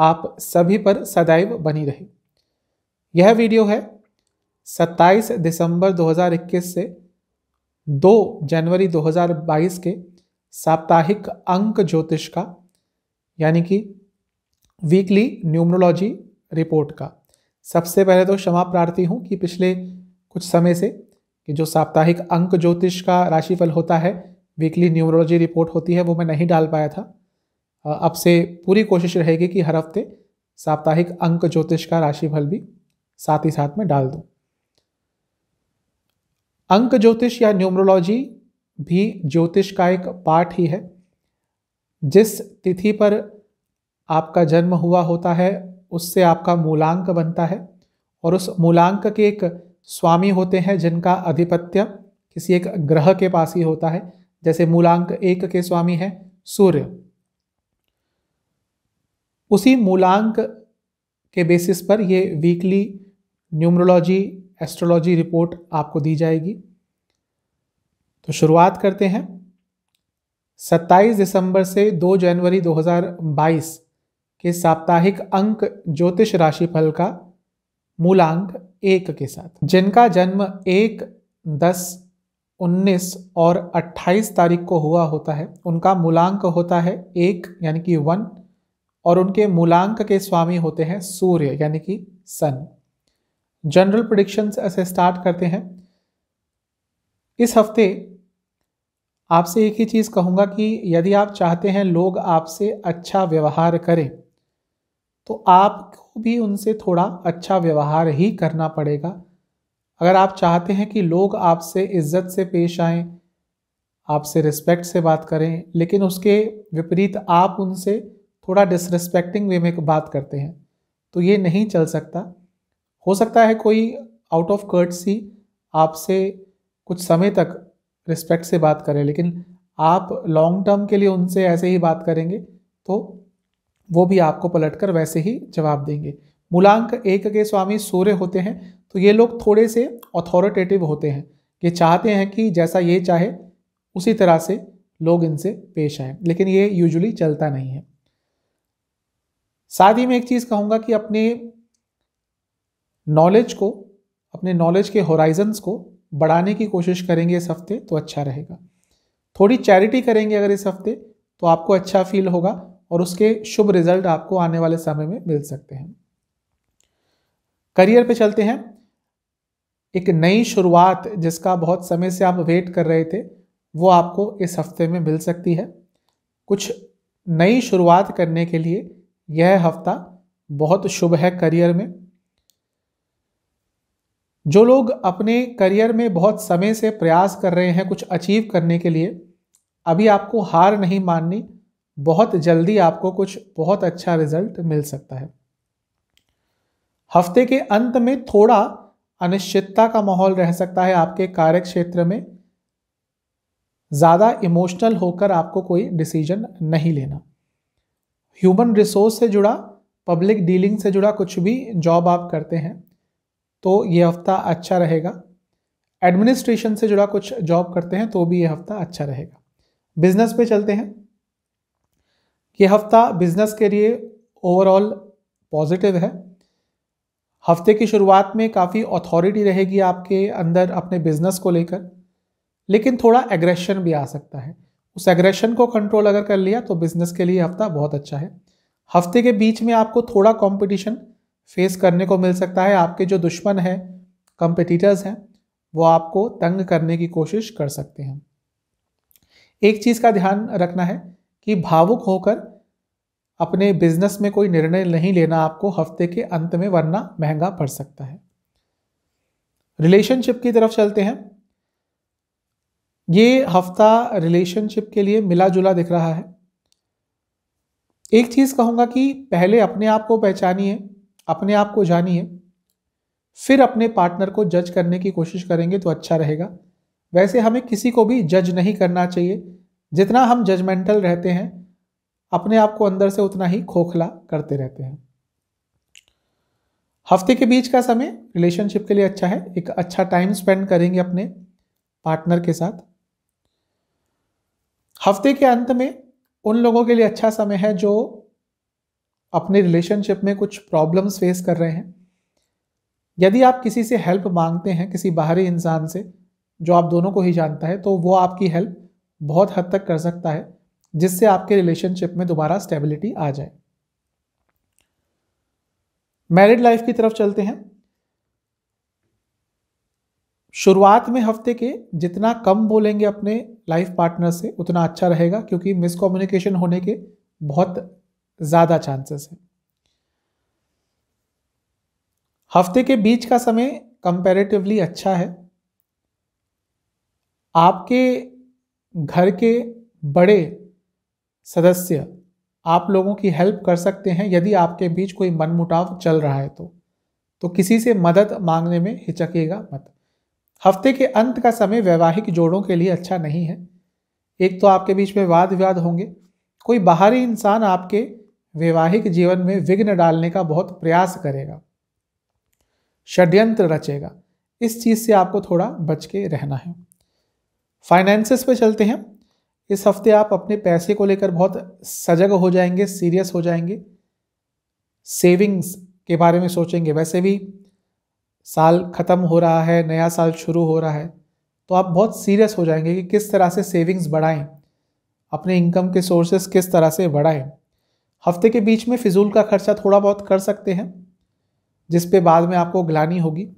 आप सभी पर सदैव बनी रहे यह वीडियो है 27 दिसंबर 2021 से 2 जनवरी 2022 के साप्ताहिक अंक ज्योतिष का यानी कि वीकली न्यूमरोलॉजी रिपोर्ट का सबसे पहले तो क्षमा प्रार्थी हूँ कि पिछले कुछ समय से कि जो साप्ताहिक अंक ज्योतिष का राशिफल होता है वीकली न्यूमरोलॉजी रिपोर्ट होती है वो मैं नहीं डाल पाया था आपसे पूरी कोशिश रहेगी कि हर हफ्ते साप्ताहिक अंक ज्योतिष का राशिफल भी साथ ही साथ में डाल दूं अंक ज्योतिष या न्यूमरोलॉजी भी ज्योतिष का एक पार्ट ही है जिस तिथि पर आपका जन्म हुआ होता है उससे आपका मूलांक बनता है और उस मूलांक के एक स्वामी होते हैं जिनका आधिपत्य किसी एक ग्रह के पास ही होता है जैसे मूलांक एक के स्वामी है सूर्य उसी मूलांक के बेसिस पर ये वीकली न्यूमरोलॉजी एस्ट्रोलॉजी रिपोर्ट आपको दी जाएगी तो शुरुआत करते हैं 27 दिसंबर से 2 जनवरी 2022 के साप्ताहिक अंक ज्योतिष राशिफल का मूलांक एक के साथ जिनका जन्म एक दस उन्नीस और अट्ठाईस तारीख को हुआ होता है उनका मूलांक होता है एक यानी कि वन और उनके मूलांक के स्वामी होते हैं सूर्य यानी कि सन जनरल प्रोडिक्शन ऐसे स्टार्ट करते हैं इस हफ्ते आपसे एक ही चीज़ कहूंगा कि यदि आप चाहते हैं लोग आपसे अच्छा व्यवहार करें तो आपको भी उनसे थोड़ा अच्छा व्यवहार ही करना पड़ेगा अगर आप चाहते हैं कि लोग आपसे इज्जत से पेश आए आपसे रिस्पेक्ट से बात करें लेकिन उसके विपरीत आप उनसे थोड़ा डिसरिस्पेक्टिंग वे में बात करते हैं तो ये नहीं चल सकता हो सकता है कोई आउट ऑफ सी आपसे कुछ समय तक रिस्पेक्ट से बात करें लेकिन आप लॉन्ग टर्म के लिए उनसे ऐसे ही बात करेंगे तो वो भी आपको पलट कर वैसे ही जवाब देंगे मूलांक एक के स्वामी सूर्य होते हैं तो ये लोग थोड़े से अथॉरिटेटिव होते हैं ये चाहते हैं कि जैसा ये चाहे उसी तरह से लोग इनसे पेश आए लेकिन ये यूजुअली चलता नहीं है साथ ही मैं एक चीज़ कहूँगा कि अपने नॉलेज को अपने नॉलेज के होराइजन्स को बढ़ाने की कोशिश करेंगे इस हफ्ते तो अच्छा रहेगा थोड़ी चैरिटी करेंगे अगर इस हफ्ते तो आपको अच्छा फील होगा और उसके शुभ रिजल्ट आपको आने वाले समय में मिल सकते हैं करियर पे चलते हैं एक नई शुरुआत जिसका बहुत समय से आप वेट कर रहे थे वो आपको इस हफ्ते में मिल सकती है कुछ नई शुरुआत करने के लिए यह हफ्ता बहुत शुभ है करियर में जो लोग अपने करियर में बहुत समय से प्रयास कर रहे हैं कुछ अचीव करने के लिए अभी आपको हार नहीं माननी बहुत जल्दी आपको कुछ बहुत अच्छा रिजल्ट मिल सकता है हफ्ते के अंत में थोड़ा अनिश्चितता का माहौल रह सकता है आपके कार्य क्षेत्र में ज़्यादा इमोशनल होकर आपको कोई डिसीजन नहीं लेना ह्यूमन रिसोर्स से जुड़ा पब्लिक डीलिंग से जुड़ा कुछ भी जॉब आप करते हैं तो ये हफ्ता अच्छा रहेगा एडमिनिस्ट्रेशन से जुड़ा कुछ जॉब करते हैं तो भी ये हफ्ता अच्छा रहेगा बिजनेस पे चलते हैं ये हफ्ता बिजनेस के लिए ओवरऑल पॉजिटिव है हफ्ते की शुरुआत में काफ़ी अथॉरिटी रहेगी आपके अंदर अपने बिजनेस को लेकर लेकिन थोड़ा एग्रेशन भी आ सकता है उस एग्रेशन को कंट्रोल अगर कर लिया तो बिजनेस के लिए हफ्ता बहुत अच्छा है हफ्ते के बीच में आपको थोड़ा कंपटीशन फेस करने को मिल सकता है आपके जो दुश्मन हैं कंपटीटर्स हैं वो आपको तंग करने की कोशिश कर सकते हैं एक चीज़ का ध्यान रखना है कि भावुक होकर अपने बिजनेस में कोई निर्णय नहीं लेना आपको हफ्ते के अंत में वरना महंगा पड़ सकता है रिलेशनशिप की तरफ चलते हैं ये हफ्ता रिलेशनशिप के लिए मिला जुला दिख रहा है एक चीज़ कहूंगा कि पहले अपने आप को पहचानिए अपने आप को जानिए फिर अपने पार्टनर को जज करने की कोशिश करेंगे तो अच्छा रहेगा वैसे हमें किसी को भी जज नहीं करना चाहिए जितना हम जजमेंटल रहते हैं अपने आप को अंदर से उतना ही खोखला करते रहते हैं हफ्ते के बीच का समय रिलेशनशिप के लिए अच्छा है एक अच्छा टाइम स्पेंड करेंगे अपने पार्टनर के साथ हफ्ते के अंत में उन लोगों के लिए अच्छा समय है जो अपने रिलेशनशिप में कुछ प्रॉब्लम्स फेस कर रहे हैं यदि आप किसी से हेल्प मांगते हैं किसी बाहरी इंसान से जो आप दोनों को ही जानता है तो वो आपकी हेल्प बहुत हद तक कर सकता है जिससे आपके रिलेशनशिप में दोबारा स्टेबिलिटी आ जाए मैरिड लाइफ की तरफ चलते हैं शुरुआत में हफ्ते के जितना कम बोलेंगे अपने लाइफ पार्टनर से उतना अच्छा रहेगा क्योंकि मिसकम्युनिकेशन होने के बहुत ज़्यादा चांसेस हैं हफ्ते के बीच का समय कंपैरेटिवली अच्छा है आपके घर के बड़े सदस्य आप लोगों की हेल्प कर सकते हैं यदि आपके बीच कोई मनमुटाव चल रहा है तो तो किसी से मदद मांगने में हिचकेगा मत हफ्ते के अंत का समय वैवाहिक जोड़ों के लिए अच्छा नहीं है एक तो आपके बीच में वाद विवाद होंगे कोई बाहरी इंसान आपके वैवाहिक जीवन में विघ्न डालने का बहुत प्रयास करेगा षड्यंत्र रचेगा इस चीज़ से आपको थोड़ा बच के रहना है फाइनेंसेस पे चलते हैं इस हफ्ते आप अपने पैसे को लेकर बहुत सजग हो जाएंगे सीरियस हो जाएंगे सेविंग्स के बारे में सोचेंगे वैसे भी साल ख़त्म हो रहा है नया साल शुरू हो रहा है तो आप बहुत सीरियस हो जाएंगे कि किस तरह से सेविंग्स बढ़ाएं अपने इनकम के सोर्सेस किस तरह से बढ़ाएं हफ्ते के बीच में फिजूल का खर्चा थोड़ा बहुत कर सकते हैं जिस पे बाद में आपको ग्लानी होगी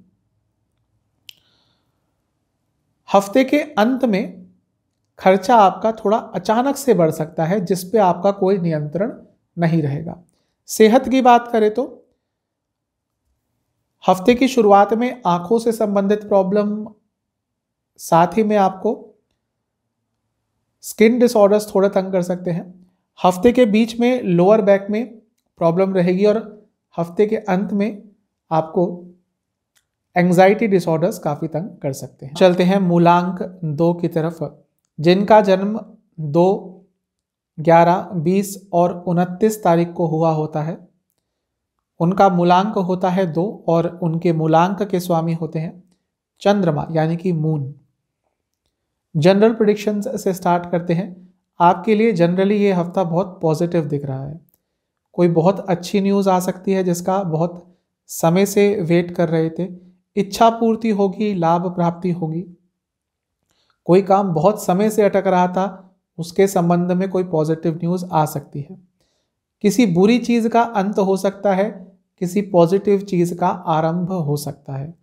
हफ्ते के अंत में खर्चा आपका थोड़ा अचानक से बढ़ सकता है जिस पे आपका कोई नियंत्रण नहीं रहेगा सेहत की बात करें तो हफ्ते की शुरुआत में आंखों से संबंधित प्रॉब्लम साथ ही में आपको स्किन डिसऑर्डर्स थोड़ा तंग कर सकते हैं हफ्ते के बीच में लोअर बैक में प्रॉब्लम रहेगी और हफ्ते के अंत में आपको एंग्जाइटी डिसऑर्डर्स काफ़ी तंग कर सकते हैं चलते हैं मूलांक दो की तरफ जिनका जन्म दो ग्यारह बीस और उनतीस तारीख को हुआ होता है उनका मूलांक होता है दो और उनके मूलांक के स्वामी होते हैं चंद्रमा यानी कि मून जनरल प्रडिक्शंस से स्टार्ट करते हैं आपके लिए जनरली ये हफ्ता बहुत पॉजिटिव दिख रहा है कोई बहुत अच्छी न्यूज़ आ सकती है जिसका बहुत समय से वेट कर रहे थे इच्छा पूर्ति होगी लाभ प्राप्ति होगी कोई काम बहुत समय से अटक रहा था उसके संबंध में कोई पॉजिटिव न्यूज़ आ सकती है किसी बुरी चीज़ का अंत हो सकता है किसी पॉजिटिव चीज़ का आरंभ हो सकता है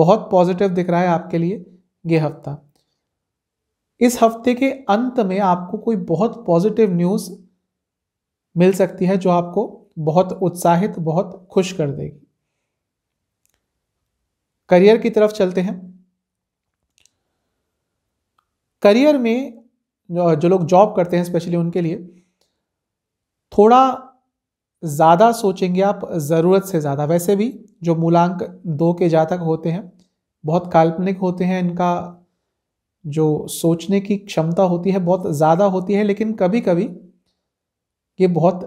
बहुत पॉजिटिव दिख रहा है आपके लिए यह हफ्ता इस हफ्ते के अंत में आपको कोई बहुत पॉजिटिव न्यूज़ मिल सकती है जो आपको बहुत उत्साहित बहुत खुश कर देगी करियर की तरफ चलते हैं करियर में जो लोग जॉब करते हैं स्पेशली उनके लिए थोड़ा ज़्यादा सोचेंगे आप ज़रूरत से ज़्यादा वैसे भी जो मूलांक दो के जातक होते हैं बहुत काल्पनिक होते हैं इनका जो सोचने की क्षमता होती है बहुत ज़्यादा होती है लेकिन कभी कभी ये बहुत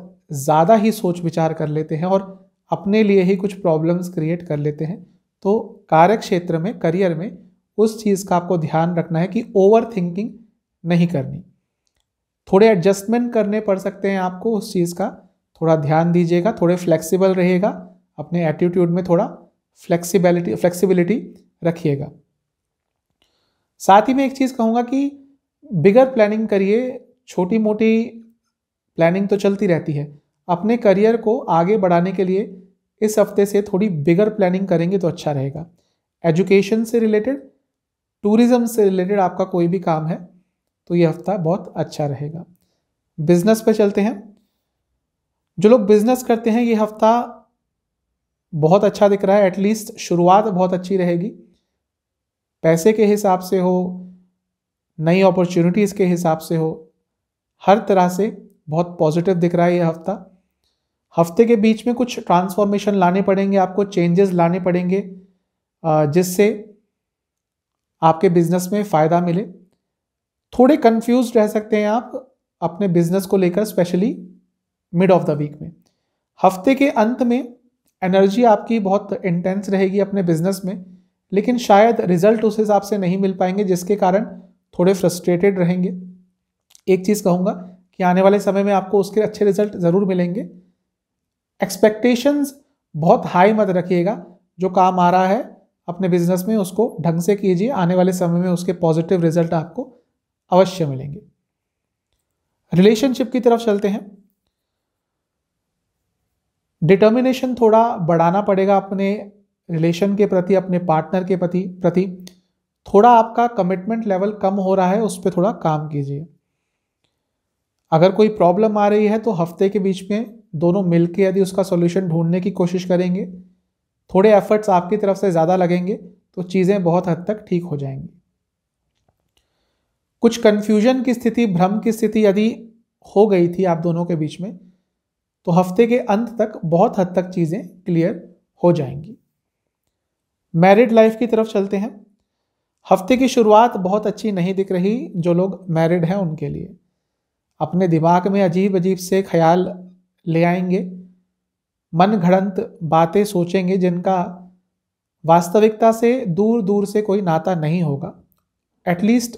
ज़्यादा ही सोच विचार कर लेते हैं और अपने लिए ही कुछ प्रॉब्लम्स क्रिएट कर लेते हैं तो कार्य क्षेत्र में करियर में उस चीज़ का आपको ध्यान रखना है कि ओवर थिंकिंग नहीं करनी थोड़े एडजस्टमेंट करने पड़ सकते हैं आपको उस चीज़ का थोड़ा ध्यान दीजिएगा थोड़े फ्लेक्सिबल रहेगा अपने एटीट्यूड में थोड़ा फ्लेक्सिबिलिटी फ्लेक्सिबिलिटी रखिएगा साथ ही मैं एक चीज़ कहूँगा कि बिगर प्लानिंग करिए छोटी मोटी प्लानिंग तो चलती रहती है अपने करियर को आगे बढ़ाने के लिए इस हफ्ते से थोड़ी बिगर प्लानिंग करेंगे तो अच्छा रहेगा एजुकेशन से रिलेटेड टूरिज़्म से रिलेटेड आपका कोई भी काम है तो ये हफ्ता बहुत अच्छा रहेगा बिजनेस पे चलते हैं जो लोग बिजनेस करते हैं ये हफ्ता बहुत अच्छा दिख रहा है एटलीस्ट शुरुआत बहुत अच्छी रहेगी पैसे के हिसाब से हो नई अपॉर्चुनिटीज़ के हिसाब से हो हर तरह से बहुत पॉजिटिव दिख रहा है ये हफ्ता हफ्ते के बीच में कुछ ट्रांसफॉर्मेशन लाने पड़ेंगे आपको चेंजेस लाने पड़ेंगे जिससे आपके बिजनेस में फ़ायदा मिले थोड़े कंफ्यूज रह सकते हैं आप अपने बिजनेस को लेकर specially mid of the week में हफ्ते के अंत में एनर्जी आपकी बहुत इंटेंस रहेगी अपने बिजनेस में लेकिन शायद रिजल्ट उस हिसाब से नहीं मिल पाएंगे जिसके कारण थोड़े फ्रस्ट्रेटेड रहेंगे एक चीज़ कहूँगा कि आने वाले समय में आपको उसके अच्छे रिजल्ट ज़रूर मिलेंगे एक्सपेक्टेशंस बहुत हाई मत रखिएगा जो काम आ रहा है अपने बिजनेस में उसको ढंग से कीजिए आने वाले समय में उसके पॉजिटिव रिजल्ट आपको अवश्य मिलेंगे रिलेशनशिप की तरफ चलते हैं डिटर्मिनेशन थोड़ा बढ़ाना पड़ेगा अपने रिलेशन के प्रति अपने पार्टनर के प्रति प्रति थोड़ा आपका कमिटमेंट लेवल कम हो रहा है उस पर थोड़ा काम कीजिए अगर कोई प्रॉब्लम आ रही है तो हफ्ते के बीच में दोनों मिलकर यदि उसका सॉल्यूशन ढूंढने की कोशिश करेंगे थोड़े एफर्ट्स आपकी तरफ से ज़्यादा लगेंगे तो चीज़ें बहुत हद तक ठीक हो जाएंगी कुछ कन्फ्यूजन की स्थिति भ्रम की स्थिति यदि हो गई थी आप दोनों के बीच में तो हफ्ते के अंत तक बहुत हद तक चीज़ें क्लियर हो जाएंगी मैरिड लाइफ की तरफ चलते हैं हफ्ते की शुरुआत बहुत अच्छी नहीं दिख रही जो लोग मैरिड हैं उनके लिए अपने दिमाग में अजीब अजीब से ख्याल ले आएंगे मन घड़ंत बातें सोचेंगे जिनका वास्तविकता से दूर दूर से कोई नाता नहीं होगा एटलीस्ट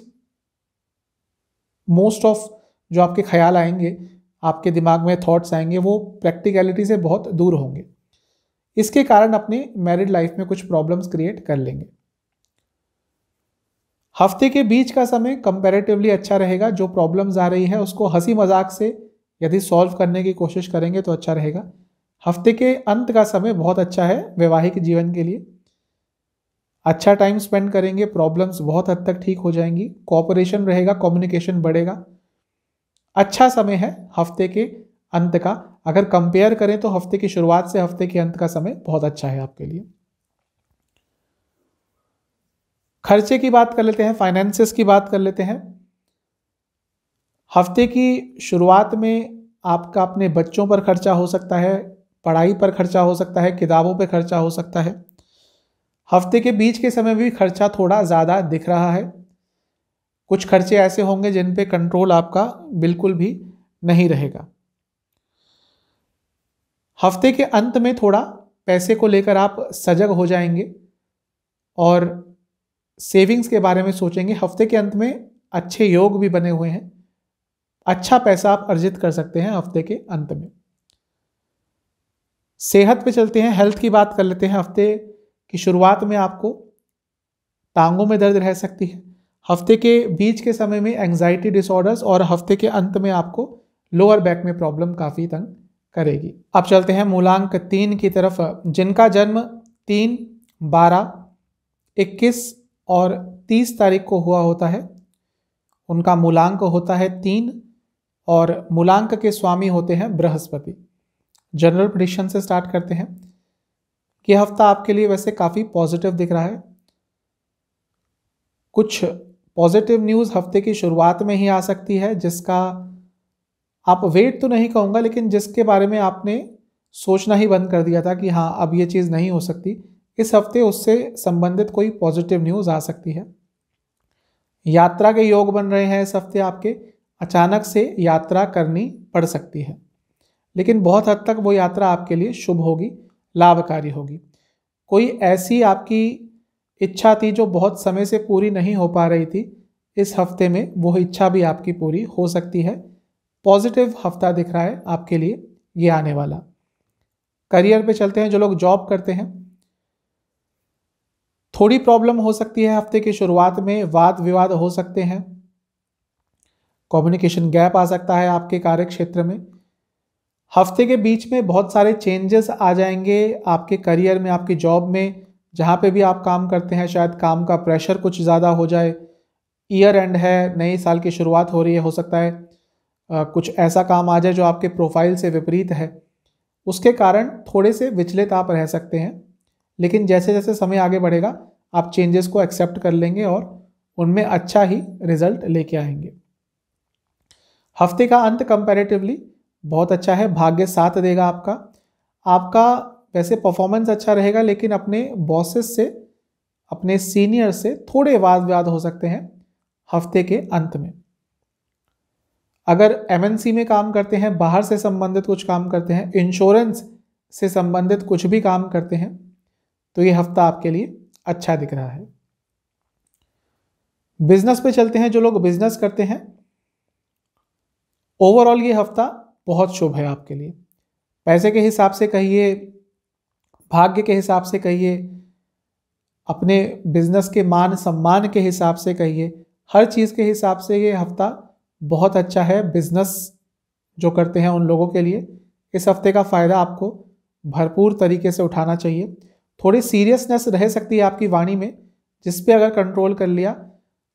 मोस्ट ऑफ जो आपके ख्याल आएंगे आपके दिमाग में थॉट्स आएंगे वो प्रैक्टिकलिटी से बहुत दूर होंगे इसके कारण अपने मैरिड लाइफ में कुछ प्रॉब्लम्स क्रिएट कर लेंगे हफ्ते के बीच का समय कंपैरेटिवली अच्छा रहेगा जो प्रॉब्लम्स आ रही है उसको हंसी मजाक से यदि सॉल्व करने की कोशिश करेंगे तो अच्छा रहेगा हफ्ते के अंत का समय बहुत अच्छा है वैवाहिक जीवन के लिए अच्छा टाइम स्पेंड करेंगे प्रॉब्लम्स बहुत हद तक ठीक हो जाएंगी कॉपरेशन रहेगा कम्युनिकेशन बढ़ेगा अच्छा समय है हफ्ते के अंत का अगर कंपेयर करें तो हफ्ते की शुरुआत से हफ्ते के अंत का समय बहुत अच्छा है आपके लिए खर्चे की बात कर लेते हैं फाइनेंसेस की बात कर लेते हैं हफ्ते की शुरुआत में आपका अपने बच्चों पर खर्चा हो सकता है पढ़ाई पर खर्चा हो सकता है किताबों पर खर्चा हो सकता है हफ्ते के बीच के समय भी खर्चा थोड़ा ज़्यादा दिख रहा है कुछ खर्चे ऐसे होंगे जिन पे कंट्रोल आपका बिल्कुल भी नहीं रहेगा हफ्ते के अंत में थोड़ा पैसे को लेकर आप सजग हो जाएंगे और सेविंग्स के बारे में सोचेंगे हफ्ते के अंत में अच्छे योग भी बने हुए हैं अच्छा पैसा आप अर्जित कर सकते हैं हफ्ते के अंत में सेहत पे चलते हैं हेल्थ की बात कर लेते हैं हफ्ते कि शुरुआत में आपको टांगों में दर्द रह सकती है हफ्ते के बीच के समय में एंग्जाइटी डिसऑर्डर्स और हफ्ते के अंत में आपको लोअर बैक में प्रॉब्लम काफ़ी तंग करेगी अब चलते हैं मूलांक तीन की तरफ जिनका जन्म तीन बारह इक्कीस और तीस तारीख को हुआ होता है उनका मूलांक होता है तीन और मूलांक के स्वामी होते हैं बृहस्पति जनरल प्रडिक्शन से स्टार्ट करते हैं ये हफ्ता आपके लिए वैसे काफ़ी पॉजिटिव दिख रहा है कुछ पॉजिटिव न्यूज़ हफ्ते की शुरुआत में ही आ सकती है जिसका आप वेट तो नहीं कहूँगा लेकिन जिसके बारे में आपने सोचना ही बंद कर दिया था कि हाँ अब ये चीज़ नहीं हो सकती इस हफ्ते उससे संबंधित कोई पॉजिटिव न्यूज़ आ सकती है यात्रा के योग बन रहे हैं इस हफ्ते आपके अचानक से यात्रा करनी पड़ सकती है लेकिन बहुत हद तक वो यात्रा आपके लिए शुभ होगी लाभकारी होगी कोई ऐसी आपकी इच्छा थी जो बहुत समय से पूरी नहीं हो पा रही थी इस हफ्ते में वो इच्छा भी आपकी पूरी हो सकती है पॉजिटिव हफ्ता दिख रहा है आपके लिए ये आने वाला करियर पे चलते हैं जो लोग जॉब करते हैं थोड़ी प्रॉब्लम हो सकती है हफ्ते की शुरुआत में वाद विवाद हो सकते हैं कम्युनिकेशन गैप आ सकता है आपके कार्य क्षेत्र में हफ्ते के बीच में बहुत सारे चेंजेस आ जाएंगे आपके करियर में आपकी जॉब में जहाँ पे भी आप काम करते हैं शायद काम का प्रेशर कुछ ज़्यादा हो जाए ईयर एंड है नए साल की शुरुआत हो रही है हो सकता है आ, कुछ ऐसा काम आ जाए जो आपके प्रोफाइल से विपरीत है उसके कारण थोड़े से विचलित आप रह सकते हैं लेकिन जैसे जैसे समय आगे बढ़ेगा आप चेंजेस को एक्सेप्ट कर लेंगे और उनमें अच्छा ही रिजल्ट लेके आएंगे हफ्ते का अंत कंपैरेटिवली बहुत अच्छा है भाग्य साथ देगा आपका आपका वैसे परफॉर्मेंस अच्छा रहेगा लेकिन अपने बॉसेस से अपने सीनियर से थोड़े वाद विवाद हो सकते हैं हफ्ते के अंत में अगर एमएनसी में काम करते हैं बाहर से संबंधित कुछ काम करते हैं इंश्योरेंस से संबंधित कुछ भी काम करते हैं तो ये हफ्ता आपके लिए अच्छा दिख रहा है बिजनेस पे चलते हैं जो लोग बिजनेस करते हैं ओवरऑल ये हफ्ता बहुत शुभ है आपके लिए पैसे के हिसाब से कहिए भाग्य के हिसाब से कहिए अपने बिजनेस के मान सम्मान के हिसाब से कहिए हर चीज़ के हिसाब से ये हफ्ता बहुत अच्छा है बिजनेस जो करते हैं उन लोगों के लिए इस हफ्ते का फ़ायदा आपको भरपूर तरीके से उठाना चाहिए थोड़ी सीरियसनेस रह सकती है आपकी वाणी में जिस पे अगर कंट्रोल कर लिया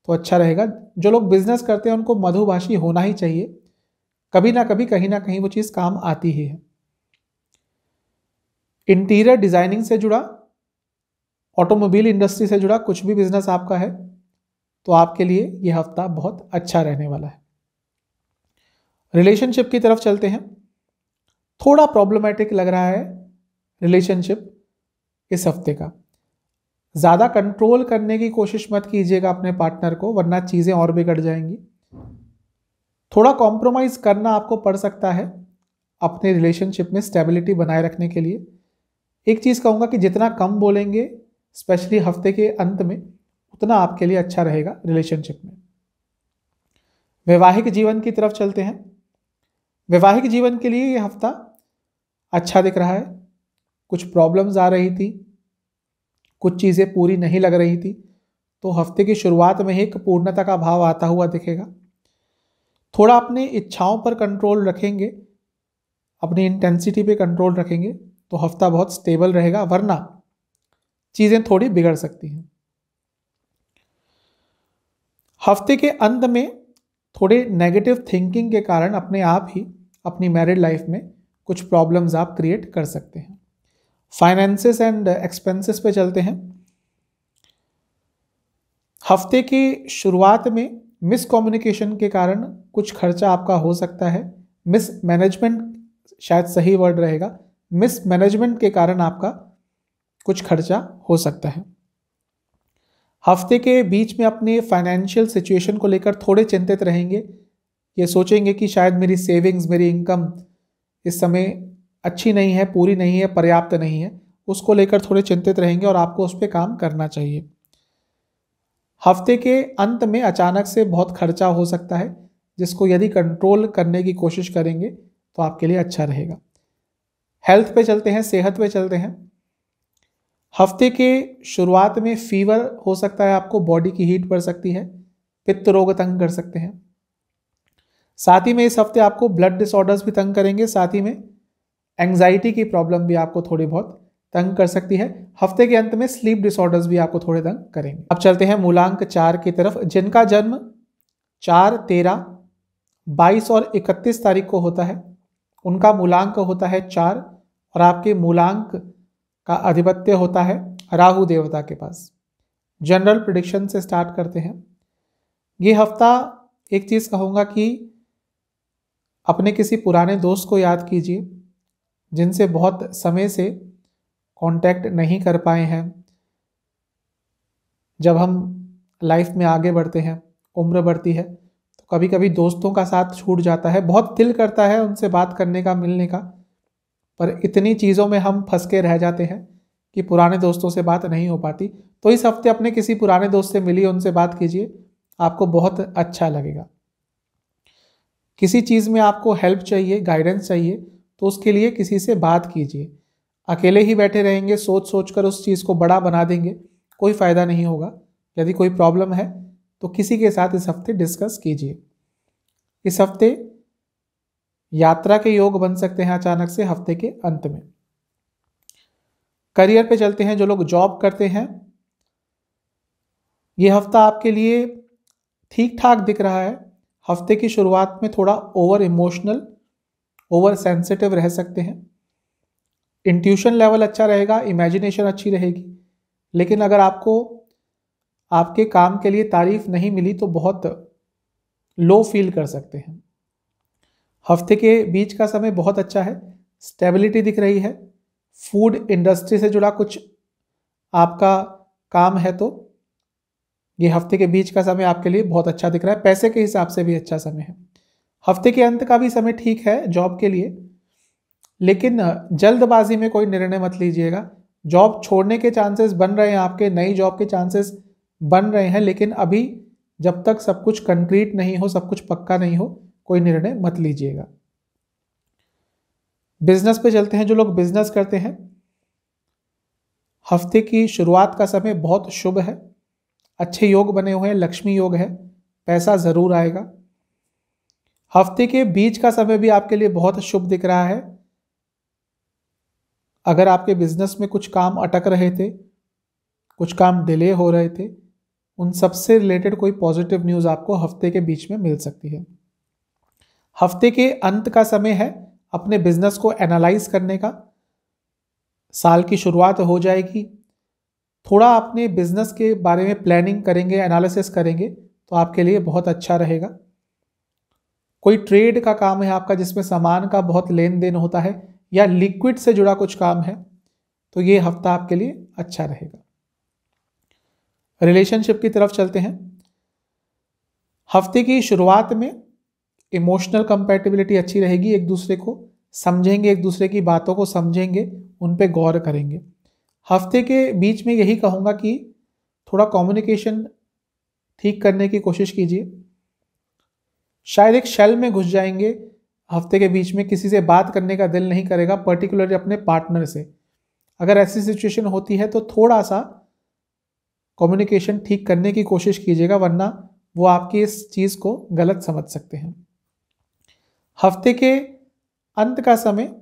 तो अच्छा रहेगा जो लोग बिजनेस करते हैं उनको मधुभाषी होना ही चाहिए कभी ना कभी कहीं ना कहीं वो चीज़ काम आती ही है इंटीरियर डिजाइनिंग से जुड़ा ऑटोमोबाइल इंडस्ट्री से जुड़ा कुछ भी बिजनेस आपका है तो आपके लिए यह हफ्ता बहुत अच्छा रहने वाला है रिलेशनशिप की तरफ चलते हैं थोड़ा प्रॉब्लमेटिक लग रहा है रिलेशनशिप इस हफ्ते का ज़्यादा कंट्रोल करने की कोशिश मत कीजिएगा अपने पार्टनर को वरना चीज़ें और बिगड़ जाएंगी थोड़ा कॉम्प्रोमाइज़ करना आपको पड़ सकता है अपने रिलेशनशिप में स्टेबिलिटी बनाए रखने के लिए एक चीज़ कहूँगा कि जितना कम बोलेंगे स्पेशली हफ्ते के अंत में उतना आपके लिए अच्छा रहेगा रिलेशनशिप में वैवाहिक जीवन की तरफ चलते हैं वैवाहिक जीवन के लिए ये हफ्ता अच्छा दिख रहा है कुछ प्रॉब्लम्स आ रही थी कुछ चीज़ें पूरी नहीं लग रही थी तो हफ्ते की शुरुआत में ही एक पूर्णता का भाव आता हुआ दिखेगा थोड़ा अपने इच्छाओं पर कंट्रोल रखेंगे अपनी इंटेंसिटी पे कंट्रोल रखेंगे तो हफ्ता बहुत स्टेबल रहेगा वरना चीज़ें थोड़ी बिगड़ सकती हैं हफ्ते के अंत में थोड़े नेगेटिव थिंकिंग के कारण अपने आप ही अपनी मैरिड लाइफ में कुछ प्रॉब्लम्स आप क्रिएट कर सकते हैं फाइनेंसेस एंड एक्सपेंसेस पे चलते हैं हफ्ते की शुरुआत में मिसकम्युनिकेशन के कारण कुछ खर्चा आपका हो सकता है मिस मैनेजमेंट शायद सही वर्ड रहेगा मिस मैनेजमेंट के कारण आपका कुछ खर्चा हो सकता है हफ्ते के बीच में अपने फाइनेंशियल सिचुएशन को लेकर थोड़े चिंतित रहेंगे ये सोचेंगे कि शायद मेरी सेविंग्स मेरी इनकम इस समय अच्छी नहीं है पूरी नहीं है पर्याप्त नहीं है उसको लेकर थोड़े चिंतित रहेंगे और आपको उस पर काम करना चाहिए हफ्ते के अंत में अचानक से बहुत खर्चा हो सकता है जिसको यदि कंट्रोल करने की कोशिश करेंगे तो आपके लिए अच्छा रहेगा हेल्थ पे चलते हैं सेहत पे चलते हैं हफ्ते के शुरुआत में फीवर हो सकता है आपको बॉडी की हीट बढ़ सकती है पित्त रोग तंग कर सकते हैं साथ ही में इस हफ्ते आपको ब्लड डिसऑर्डर्स भी तंग करेंगे साथ ही में एंग्जाइटी की प्रॉब्लम भी आपको थोड़ी बहुत तंग कर सकती है हफ्ते के अंत में स्लीप डिसऑर्डर्स भी आपको थोड़े तंग करेंगे अब चलते हैं मूलांक चार की तरफ जिनका जन्म चार तेरह बाईस और इकतीस तारीख को होता है उनका मूलांक होता है चार और आपके मूलांक का आधिपत्य होता है राहु देवता के पास जनरल प्रडिक्शन से स्टार्ट करते हैं ये हफ्ता एक चीज़ कहूँगा कि अपने किसी पुराने दोस्त को याद कीजिए जिनसे बहुत समय से कांटेक्ट नहीं कर पाए हैं जब हम लाइफ में आगे बढ़ते हैं उम्र बढ़ती है तो कभी कभी दोस्तों का साथ छूट जाता है बहुत दिल करता है उनसे बात करने का मिलने का पर इतनी चीज़ों में हम फंस के रह जाते हैं कि पुराने दोस्तों से बात नहीं हो पाती तो इस हफ्ते अपने किसी पुराने दोस्त से मिलिए उनसे बात कीजिए आपको बहुत अच्छा लगेगा किसी चीज़ में आपको हेल्प चाहिए गाइडेंस चाहिए तो उसके लिए किसी से बात कीजिए अकेले ही बैठे रहेंगे सोच सोच कर उस चीज़ को बड़ा बना देंगे कोई फ़ायदा नहीं होगा यदि कोई प्रॉब्लम है तो किसी के साथ इस हफ्ते डिस्कस कीजिए इस हफ्ते यात्रा के योग बन सकते हैं अचानक से हफ्ते के अंत में करियर पे चलते हैं जो लोग जॉब करते हैं ये हफ्ता आपके लिए ठीक ठाक दिख रहा है हफ्ते की शुरुआत में थोड़ा ओवर इमोशनल ओवर सेंसिटिव रह सकते हैं इंट्यूशन लेवल अच्छा रहेगा इमेजिनेशन अच्छी रहेगी लेकिन अगर आपको आपके काम के लिए तारीफ नहीं मिली तो बहुत लो फील कर सकते हैं हफ्ते के बीच का समय बहुत अच्छा है स्टेबिलिटी दिख रही है फूड इंडस्ट्री से जुड़ा कुछ आपका काम है तो ये हफ्ते के बीच का समय आपके लिए बहुत अच्छा दिख रहा है पैसे के हिसाब से भी अच्छा समय है हफ्ते के अंत का भी समय ठीक है जॉब के लिए लेकिन जल्दबाजी में कोई निर्णय मत लीजिएगा जॉब छोड़ने के चांसेस बन रहे हैं आपके नई जॉब के चांसेस बन रहे हैं लेकिन अभी जब तक सब कुछ कंक्रीट नहीं हो सब कुछ पक्का नहीं हो कोई निर्णय मत लीजिएगा बिजनेस पे चलते हैं जो लोग बिजनेस करते हैं हफ्ते की शुरुआत का समय बहुत शुभ है अच्छे योग बने हुए हैं लक्ष्मी योग है पैसा ज़रूर आएगा हफ्ते के बीच का समय भी आपके लिए बहुत शुभ दिख रहा है अगर आपके बिजनेस में कुछ काम अटक रहे थे कुछ काम डिले हो रहे थे उन सब से रिलेटेड कोई पॉजिटिव न्यूज़ आपको हफ्ते के बीच में मिल सकती है हफ्ते के अंत का समय है अपने बिजनेस को एनालाइज करने का साल की शुरुआत हो जाएगी थोड़ा अपने बिजनेस के बारे में प्लानिंग करेंगे एनालिसिस करेंगे तो आपके लिए बहुत अच्छा रहेगा कोई ट्रेड का काम है आपका जिसमें सामान का बहुत लेन देन होता है या लिक्विड से जुड़ा कुछ काम है तो ये हफ्ता आपके लिए अच्छा रहेगा रिलेशनशिप की तरफ चलते हैं हफ्ते की शुरुआत में इमोशनल कंपेटिबिलिटी अच्छी रहेगी एक दूसरे को समझेंगे एक दूसरे की बातों को समझेंगे उन पर गौर करेंगे हफ्ते के बीच में यही कहूँगा कि थोड़ा कम्युनिकेशन ठीक करने की कोशिश कीजिए शायद एक शेल में घुस जाएंगे हफ्ते के बीच में किसी से बात करने का दिल नहीं करेगा पर्टिकुलरली अपने पार्टनर से अगर ऐसी सिचुएशन होती है तो थोड़ा सा कम्युनिकेशन ठीक करने की कोशिश कीजिएगा वरना वो आपकी इस चीज़ को गलत समझ सकते हैं हफ्ते के अंत का समय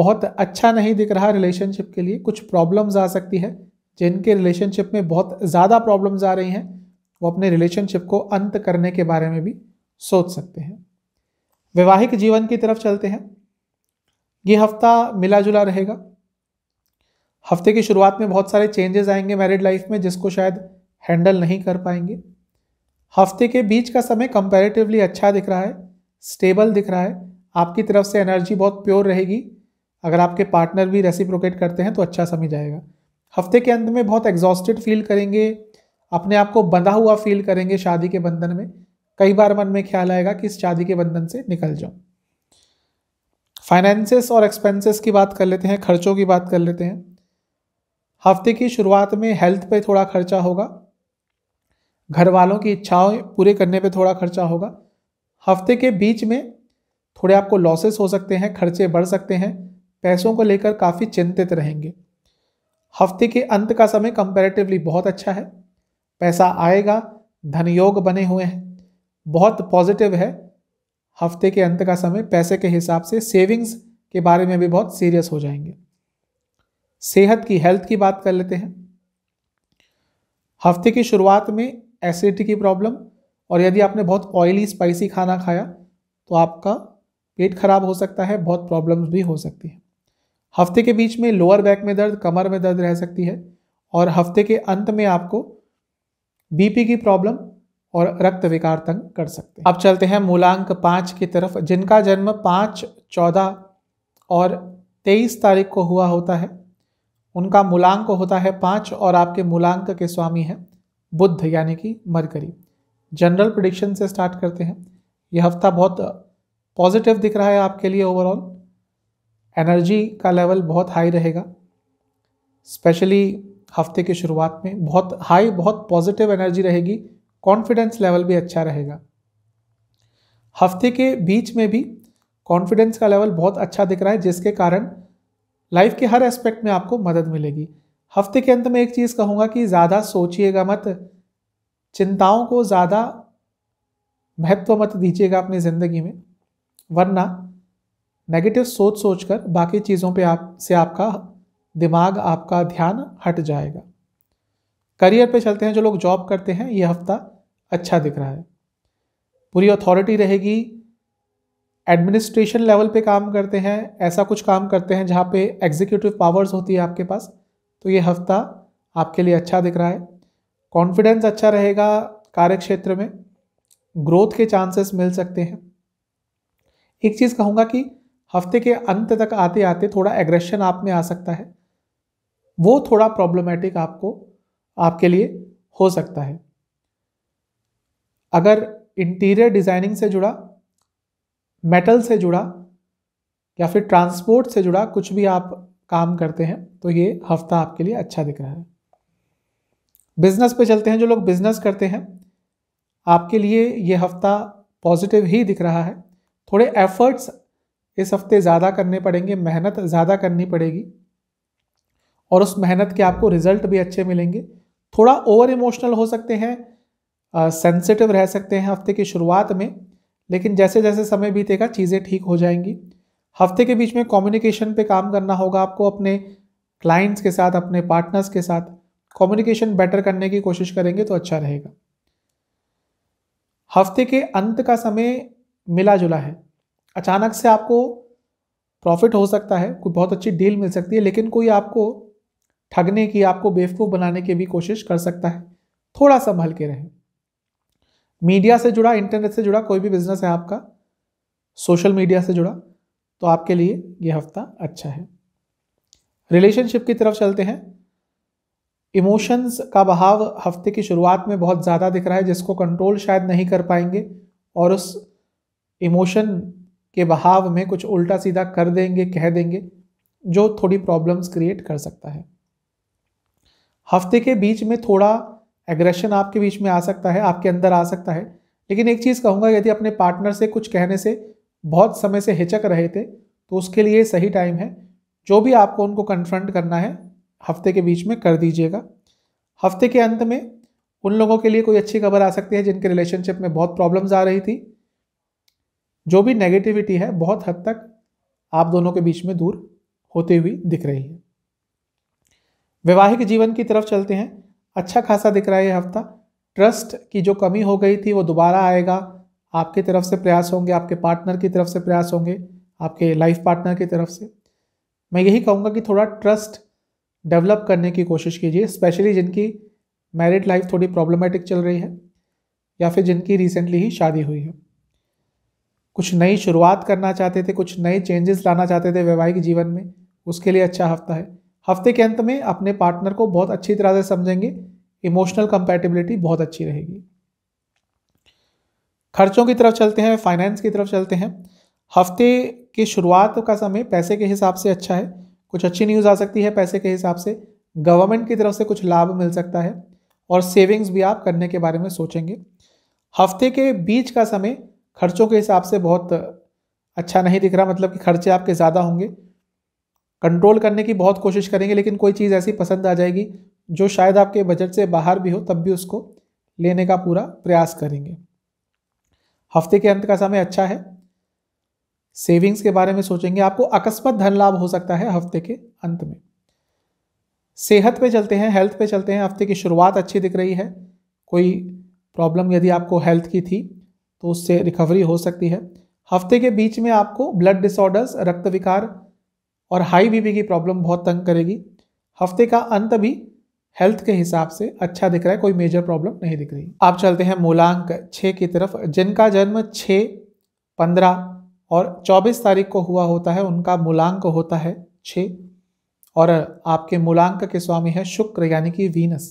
बहुत अच्छा नहीं दिख रहा रिलेशनशिप के लिए कुछ प्रॉब्लम्स आ सकती है जिनके रिलेशनशिप में बहुत ज़्यादा प्रॉब्लम्स आ रही हैं वो अपने रिलेशनशिप को अंत करने के बारे में भी सोच सकते हैं वैवाहिक जीवन की तरफ चलते हैं ये हफ्ता मिला जुला रहेगा हफ्ते की शुरुआत में बहुत सारे चेंजेस आएंगे मैरिड लाइफ में जिसको शायद हैंडल नहीं कर पाएंगे हफ्ते के बीच का समय कंपैरेटिवली अच्छा दिख रहा है स्टेबल दिख रहा है आपकी तरफ से एनर्जी बहुत प्योर रहेगी अगर आपके पार्टनर भी रेसिप्रोकेट करते हैं तो अच्छा समझ जाएगा हफ्ते के अंत में बहुत एग्जॉस्टेड फील करेंगे अपने आप को बंधा हुआ फील करेंगे शादी के बंधन में कई बार मन में ख्याल आएगा कि इस शादी के बंधन से निकल जाऊं फाइनेंसेस और एक्सपेंसेस की बात कर लेते हैं खर्चों की बात कर लेते हैं हफ्ते की शुरुआत में हेल्थ पे थोड़ा खर्चा होगा घर वालों की इच्छाओं पूरे करने पे थोड़ा खर्चा होगा हफ्ते के बीच में थोड़े आपको लॉसेस हो सकते हैं खर्चे बढ़ सकते हैं पैसों को लेकर काफ़ी चिंतित रहेंगे हफ्ते के अंत का समय कंपैरेटिवली बहुत अच्छा है पैसा आएगा धन योग बने हुए हैं बहुत पॉजिटिव है हफ्ते के अंत का समय पैसे के हिसाब से सेविंग्स के बारे में भी बहुत सीरियस हो जाएंगे सेहत की हेल्थ की बात कर लेते हैं हफ्ते की शुरुआत में एसिडिटी की प्रॉब्लम और यदि आपने बहुत ऑयली स्पाइसी खाना खाया तो आपका पेट खराब हो सकता है बहुत प्रॉब्लम्स भी हो सकती है हफ्ते के बीच में लोअर बैक में दर्द कमर में दर्द रह सकती है और हफ्ते के अंत में आपको बीपी की प्रॉब्लम और रक्त विकार तंग कर सकते हैं अब चलते हैं मूलांक पाँच की तरफ जिनका जन्म पाँच चौदह और तेईस तारीख को हुआ होता है उनका मूलांक होता है पाँच और आपके मूलांक के स्वामी हैं बुद्ध यानी कि मरकरी जनरल प्रडिक्शन से स्टार्ट करते हैं यह हफ्ता बहुत पॉजिटिव दिख रहा है आपके लिए ओवरऑल एनर्जी का लेवल बहुत हाई रहेगा स्पेशली हफ्ते की शुरुआत में बहुत हाई बहुत पॉजिटिव एनर्जी रहेगी कॉन्फिडेंस लेवल भी अच्छा रहेगा हफ्ते के बीच में भी कॉन्फिडेंस का लेवल बहुत अच्छा दिख रहा है जिसके कारण लाइफ के हर एस्पेक्ट में आपको मदद मिलेगी हफ्ते के अंत में एक चीज़ कहूँगा कि ज़्यादा सोचिएगा मत चिंताओं को ज़्यादा महत्व मत दीजिएगा अपनी ज़िंदगी में वरना नेगेटिव सोच सोच कर बाकी चीज़ों पे आप से आपका दिमाग आपका ध्यान हट जाएगा करियर पे चलते हैं जो लोग जॉब करते हैं ये हफ्ता अच्छा दिख रहा है पूरी अथॉरिटी रहेगी एडमिनिस्ट्रेशन लेवल पे काम करते हैं ऐसा कुछ काम करते हैं जहाँ पे एग्जीक्यूटिव पावर्स होती है आपके पास तो ये हफ्ता आपके लिए अच्छा दिख रहा है कॉन्फिडेंस अच्छा रहेगा कार्य क्षेत्र में ग्रोथ के चांसेस मिल सकते हैं एक चीज़ कहूँगा कि हफ्ते के अंत तक आते आते थोड़ा एग्रेशन आप में आ सकता है वो थोड़ा प्रॉब्लमेटिक आपको आपके लिए हो सकता है अगर इंटीरियर डिज़ाइनिंग से जुड़ा मेटल से जुड़ा या फिर ट्रांसपोर्ट से जुड़ा कुछ भी आप काम करते हैं तो ये हफ्ता आपके लिए अच्छा दिख रहा है बिजनेस पे चलते हैं जो लोग बिजनेस करते हैं आपके लिए ये हफ्ता पॉजिटिव ही दिख रहा है थोड़े एफर्ट्स इस हफ्ते ज़्यादा करने पड़ेंगे मेहनत ज़्यादा करनी पड़ेगी और उस मेहनत के आपको रिजल्ट भी अच्छे मिलेंगे थोड़ा ओवर इमोशनल हो सकते हैं सेंसिटिव रह सकते हैं हफ्ते की शुरुआत में लेकिन जैसे जैसे समय बीतेगा चीज़ें ठीक हो जाएंगी हफ्ते के बीच में कम्युनिकेशन पे काम करना होगा आपको अपने क्लाइंट्स के साथ अपने पार्टनर्स के साथ कम्युनिकेशन बेटर करने की कोशिश करेंगे तो अच्छा रहेगा हफ्ते के अंत का समय मिला जुला है अचानक से आपको प्रॉफिट हो सकता है कोई बहुत अच्छी डील मिल सकती है लेकिन कोई आपको ठगने की आपको बेवकूफ़ बनाने की भी कोशिश कर सकता है थोड़ा संभल के रहें मीडिया से जुड़ा इंटरनेट से जुड़ा कोई भी बिजनेस है आपका सोशल मीडिया से जुड़ा तो आपके लिए ये हफ्ता अच्छा है रिलेशनशिप की तरफ चलते हैं इमोशंस का बहाव हफ्ते की शुरुआत में बहुत ज़्यादा दिख रहा है जिसको कंट्रोल शायद नहीं कर पाएंगे और उस इमोशन के बहाव में कुछ उल्टा सीधा कर देंगे कह देंगे जो थोड़ी प्रॉब्लम्स क्रिएट कर सकता है हफ्ते के बीच में थोड़ा एग्रेशन आपके बीच में आ सकता है आपके अंदर आ सकता है लेकिन एक चीज़ कहूँगा यदि अपने पार्टनर से कुछ कहने से बहुत समय से हिचक रहे थे तो उसके लिए सही टाइम है जो भी आपको उनको कन्फ्रंट करना है हफ्ते के बीच में कर दीजिएगा हफ्ते के अंत में उन लोगों के लिए कोई अच्छी खबर आ सकती है जिनके रिलेशनशिप में बहुत प्रॉब्लम्स आ रही थी जो भी नेगेटिविटी है बहुत हद तक आप दोनों के बीच में दूर होते हुई दिख रही है वैवाहिक जीवन की तरफ चलते हैं अच्छा खासा दिख रहा है ये हफ्ता ट्रस्ट की जो कमी हो गई थी वो दोबारा आएगा आपकी तरफ से प्रयास होंगे आपके पार्टनर की तरफ से प्रयास होंगे आपके लाइफ पार्टनर की तरफ से मैं यही कहूँगा कि थोड़ा ट्रस्ट डेवलप करने की कोशिश कीजिए स्पेशली जिनकी मैरिड लाइफ थोड़ी प्रॉब्लमेटिक चल रही है या फिर जिनकी रिसेंटली ही शादी हुई है कुछ नई शुरुआत करना चाहते थे कुछ नए चेंजेस लाना चाहते थे वैवाहिक जीवन में उसके लिए अच्छा हफ्ता है हफ्ते के अंत में अपने पार्टनर को बहुत अच्छी तरह से समझेंगे इमोशनल कंपैटिबिलिटी बहुत अच्छी रहेगी खर्चों की तरफ चलते हैं फाइनेंस की तरफ चलते हैं हफ्ते की शुरुआत का समय पैसे के हिसाब से अच्छा है कुछ अच्छी न्यूज़ आ सकती है पैसे के हिसाब से गवर्नमेंट की तरफ से कुछ लाभ मिल सकता है और सेविंग्स भी आप करने के बारे में सोचेंगे हफ्ते के बीच का समय खर्चों के हिसाब से बहुत अच्छा नहीं दिख रहा मतलब कि खर्चे आपके ज़्यादा होंगे कंट्रोल करने की बहुत कोशिश करेंगे लेकिन कोई चीज़ ऐसी पसंद आ जाएगी जो शायद आपके बजट से बाहर भी हो तब भी उसको लेने का पूरा प्रयास करेंगे हफ्ते के अंत का समय अच्छा है सेविंग्स के बारे में सोचेंगे आपको अकस्मत धन लाभ हो सकता है हफ्ते के अंत में सेहत पे चलते हैं हेल्थ पे चलते हैं हफ्ते की शुरुआत अच्छी दिख रही है कोई प्रॉब्लम यदि आपको हेल्थ की थी तो उससे रिकवरी हो सकती है हफ्ते के बीच में आपको ब्लड डिसऑर्डर्स रक्त विकार और हाई बीपी की प्रॉब्लम बहुत तंग करेगी हफ्ते का अंत भी हेल्थ के हिसाब से अच्छा दिख रहा है कोई मेजर प्रॉब्लम नहीं दिख रही आप चलते हैं मूलांक छः की तरफ जिनका जन्म छः पंद्रह और चौबीस तारीख को हुआ होता है उनका मूलांक होता है छः और आपके मूलांक के स्वामी है शुक्र यानी कि वीनस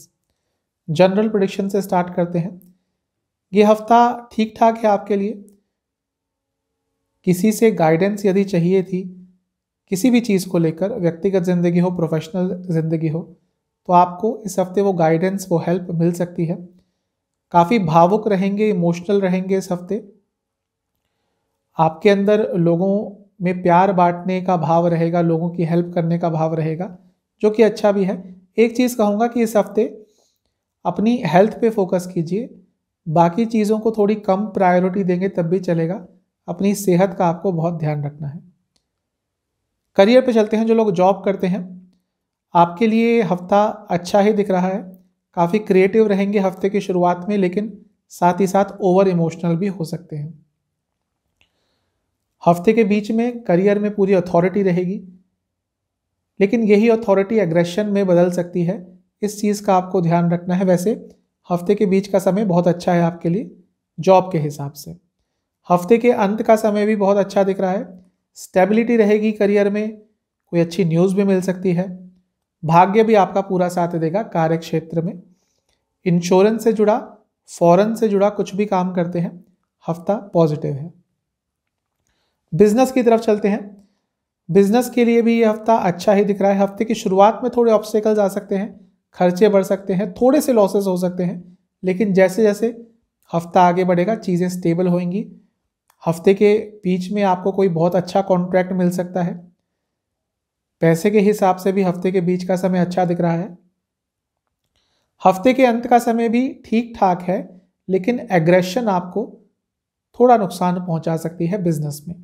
जनरल प्रोडिक्शन से स्टार्ट करते हैं ये हफ्ता ठीक ठाक है आपके लिए किसी से गाइडेंस यदि चाहिए थी किसी भी चीज़ को लेकर व्यक्तिगत ज़िंदगी हो प्रोफेशनल ज़िंदगी हो तो आपको इस हफ्ते वो गाइडेंस वो हेल्प मिल सकती है काफ़ी भावुक रहेंगे इमोशनल रहेंगे इस हफ्ते आपके अंदर लोगों में प्यार बांटने का भाव रहेगा लोगों की हेल्प करने का भाव रहेगा जो कि अच्छा भी है एक चीज़ कहूँगा कि इस हफ्ते अपनी हेल्थ पे फोकस कीजिए बाकी चीज़ों को थोड़ी कम प्रायोरिटी देंगे तब भी चलेगा अपनी सेहत का आपको बहुत ध्यान रखना है करियर पे चलते हैं जो लोग जॉब करते हैं आपके लिए हफ्ता अच्छा ही दिख रहा है काफ़ी क्रिएटिव रहेंगे हफ्ते की शुरुआत में लेकिन साथ ही साथ ओवर इमोशनल भी हो सकते हैं हफ्ते के बीच में करियर में पूरी अथॉरिटी रहेगी लेकिन यही अथॉरिटी एग्रेशन में बदल सकती है इस चीज़ का आपको ध्यान रखना है वैसे हफ्ते के बीच का समय बहुत अच्छा है आपके लिए जॉब के हिसाब से हफ्ते के अंत का समय भी बहुत अच्छा दिख रहा है स्टेबिलिटी रहेगी करियर में कोई अच्छी न्यूज़ भी मिल सकती है भाग्य भी आपका पूरा साथ देगा कार्य क्षेत्र में इंश्योरेंस से जुड़ा फॉरेन से जुड़ा कुछ भी काम करते हैं हफ्ता पॉजिटिव है बिजनेस की तरफ चलते हैं बिजनेस के लिए भी ये हफ्ता अच्छा ही दिख रहा है हफ्ते की शुरुआत में थोड़े ऑब्स्टेकल्स आ सकते हैं खर्चे बढ़ सकते हैं थोड़े से लॉसेस हो सकते हैं लेकिन जैसे जैसे हफ्ता आगे बढ़ेगा चीज़ें स्टेबल होंगी हफ्ते के बीच में आपको कोई बहुत अच्छा कॉन्ट्रैक्ट मिल सकता है पैसे के हिसाब से भी हफ्ते के बीच का समय अच्छा दिख रहा है हफ्ते के अंत का समय भी ठीक ठाक है लेकिन एग्रेशन आपको थोड़ा नुकसान पहुंचा सकती है बिजनेस में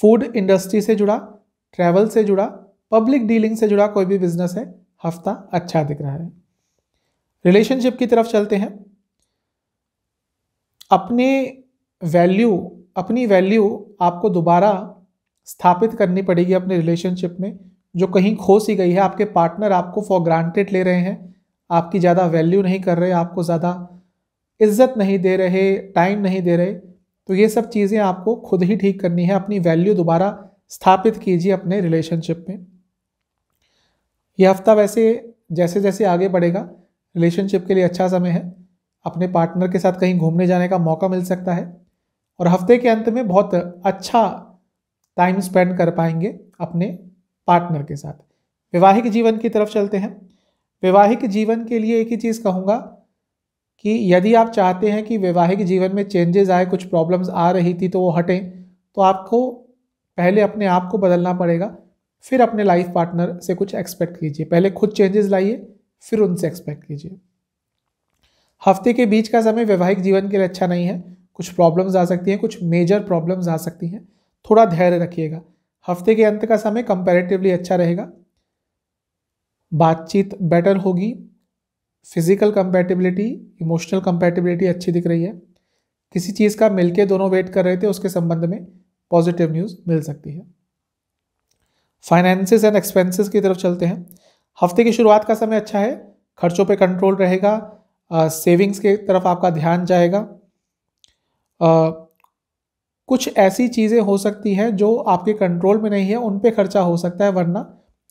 फूड इंडस्ट्री से जुड़ा ट्रैवल से जुड़ा पब्लिक डीलिंग से जुड़ा कोई भी बिजनेस है हफ्ता अच्छा दिख रहा है रिलेशनशिप की तरफ चलते हैं अपने वैल्यू अपनी वैल्यू आपको दोबारा स्थापित करनी पड़ेगी अपने रिलेशनशिप में जो कहीं खो सी गई है आपके पार्टनर आपको फॉर ग्रांटेड ले रहे हैं आपकी ज़्यादा वैल्यू नहीं कर रहे आपको ज़्यादा इज्जत नहीं दे रहे टाइम नहीं दे रहे तो ये सब चीज़ें आपको खुद ही ठीक करनी है अपनी वैल्यू दोबारा स्थापित कीजिए अपने रिलेशनशिप में यह हफ्ता वैसे जैसे जैसे आगे बढ़ेगा रिलेशनशिप के लिए अच्छा समय है अपने पार्टनर के साथ कहीं घूमने जाने का मौका मिल सकता है और हफ्ते के अंत में बहुत अच्छा टाइम स्पेंड कर पाएंगे अपने पार्टनर के साथ वैवाहिक जीवन की तरफ चलते हैं वैवाहिक जीवन के लिए एक ही चीज़ कहूँगा कि यदि आप चाहते हैं कि वैवाहिक जीवन में चेंजेस आए कुछ प्रॉब्लम्स आ रही थी तो वो हटें तो आपको पहले अपने आप को बदलना पड़ेगा फिर अपने लाइफ पार्टनर से कुछ एक्सपेक्ट कीजिए पहले खुद चेंजेस लाइए फिर उनसे एक्सपेक्ट कीजिए हफ्ते के बीच का समय वैवाहिक जीवन के लिए अच्छा नहीं है कुछ प्रॉब्लम्स आ सकती हैं कुछ मेजर प्रॉब्लम्स आ सकती हैं थोड़ा धैर्य रखिएगा हफ्ते के अंत का समय कंपैरेटिवली अच्छा रहेगा बातचीत बेटर होगी फिजिकल कंपैटिबिलिटी इमोशनल कंपैटिबिलिटी अच्छी दिख रही है किसी चीज़ का मिलके दोनों वेट कर रहे थे उसके संबंध में पॉजिटिव न्यूज़ मिल सकती है फाइनेंसेस एंड एक्सपेंसेस की तरफ चलते हैं हफ्ते की शुरुआत का समय अच्छा है खर्चों पर कंट्रोल रहेगा सेविंग्स की तरफ आपका ध्यान जाएगा आ, कुछ ऐसी चीज़ें हो सकती हैं जो आपके कंट्रोल में नहीं है उन पे खर्चा हो सकता है वरना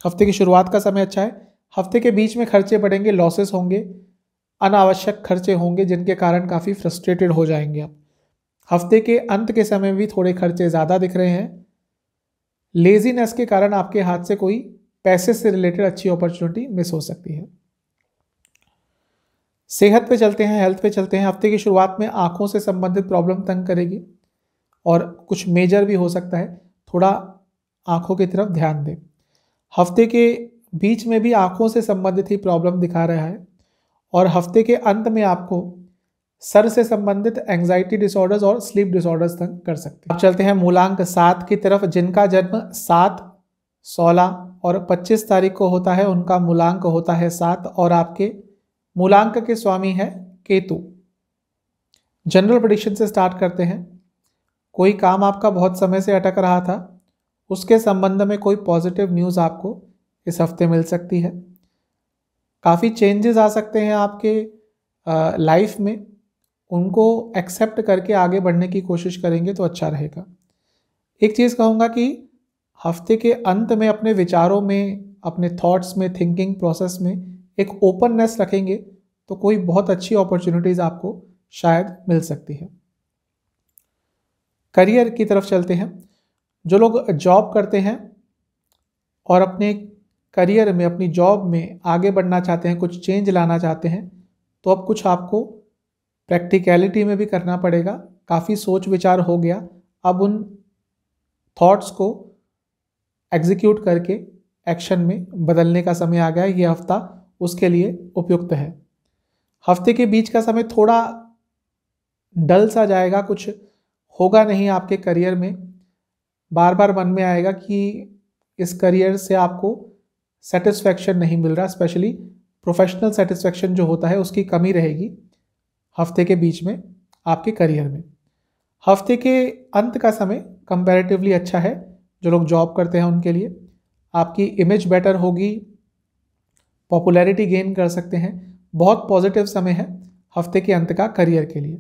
हफ्ते की शुरुआत का समय अच्छा है हफ्ते के बीच में खर्चे बढ़ेंगे लॉसेस होंगे अनावश्यक खर्चे होंगे जिनके कारण काफ़ी फ्रस्ट्रेटेड हो जाएंगे आप हफ्ते के अंत के समय भी थोड़े खर्चे ज़्यादा दिख रहे हैं लेजीनेस के कारण आपके हाथ से कोई पैसे से रिलेटेड अच्छी अपॉर्चुनिटी मिस हो सकती है सेहत पे चलते हैं हेल्थ पे चलते हैं हफ्ते की शुरुआत में आँखों से संबंधित प्रॉब्लम तंग करेगी और कुछ मेजर भी हो सकता है थोड़ा आँखों की तरफ ध्यान दें हफ्ते के बीच में भी आँखों से संबंधित ही प्रॉब्लम दिखा रहा है और हफ्ते के अंत में आपको सर से संबंधित एंजाइटी डिसऑर्डर्स और स्लीप डिसऑर्डर्स तंग कर सकते हैं अब चलते हैं मूलांक सात की तरफ जिनका जन्म सात सोलह और पच्चीस तारीख को होता है उनका मूलांक होता है सात और आपके मूलांक के स्वामी है केतु जनरल प्रडिक्शन से स्टार्ट करते हैं कोई काम आपका बहुत समय से अटक रहा था उसके संबंध में कोई पॉजिटिव न्यूज़ आपको इस हफ्ते मिल सकती है काफ़ी चेंजेस आ सकते हैं आपके लाइफ में उनको एक्सेप्ट करके आगे बढ़ने की कोशिश करेंगे तो अच्छा रहेगा एक चीज़ कहूँगा कि हफ्ते के अंत में अपने विचारों में अपने थॉट्स में थिंकिंग प्रोसेस में एक ओपननेस रखेंगे तो कोई बहुत अच्छी अपॉर्चुनिटीज़ आपको शायद मिल सकती है करियर की तरफ चलते हैं जो लोग जॉब करते हैं और अपने करियर में अपनी जॉब में आगे बढ़ना चाहते हैं कुछ चेंज लाना चाहते हैं तो अब कुछ आपको प्रैक्टिकलिटी में भी करना पड़ेगा काफ़ी सोच विचार हो गया अब उन थॉट्स को एग्जीक्यूट करके एक्शन में बदलने का समय आ गया है ये हफ्ता उसके लिए उपयुक्त है हफ्ते के बीच का समय थोड़ा डल सा जाएगा कुछ होगा नहीं आपके करियर में बार बार मन में आएगा कि इस करियर से आपको सेटिस्फैक्शन नहीं मिल रहा स्पेशली प्रोफेशनल सेटिस्फैक्शन जो होता है उसकी कमी रहेगी हफ्ते के बीच में आपके करियर में हफ्ते के अंत का समय कंपैरेटिवली अच्छा है जो लोग जॉब करते हैं उनके लिए आपकी इमेज बेटर होगी पॉपुलैरिटी गेन कर सकते हैं बहुत पॉजिटिव समय है हफ्ते के अंत का करियर के लिए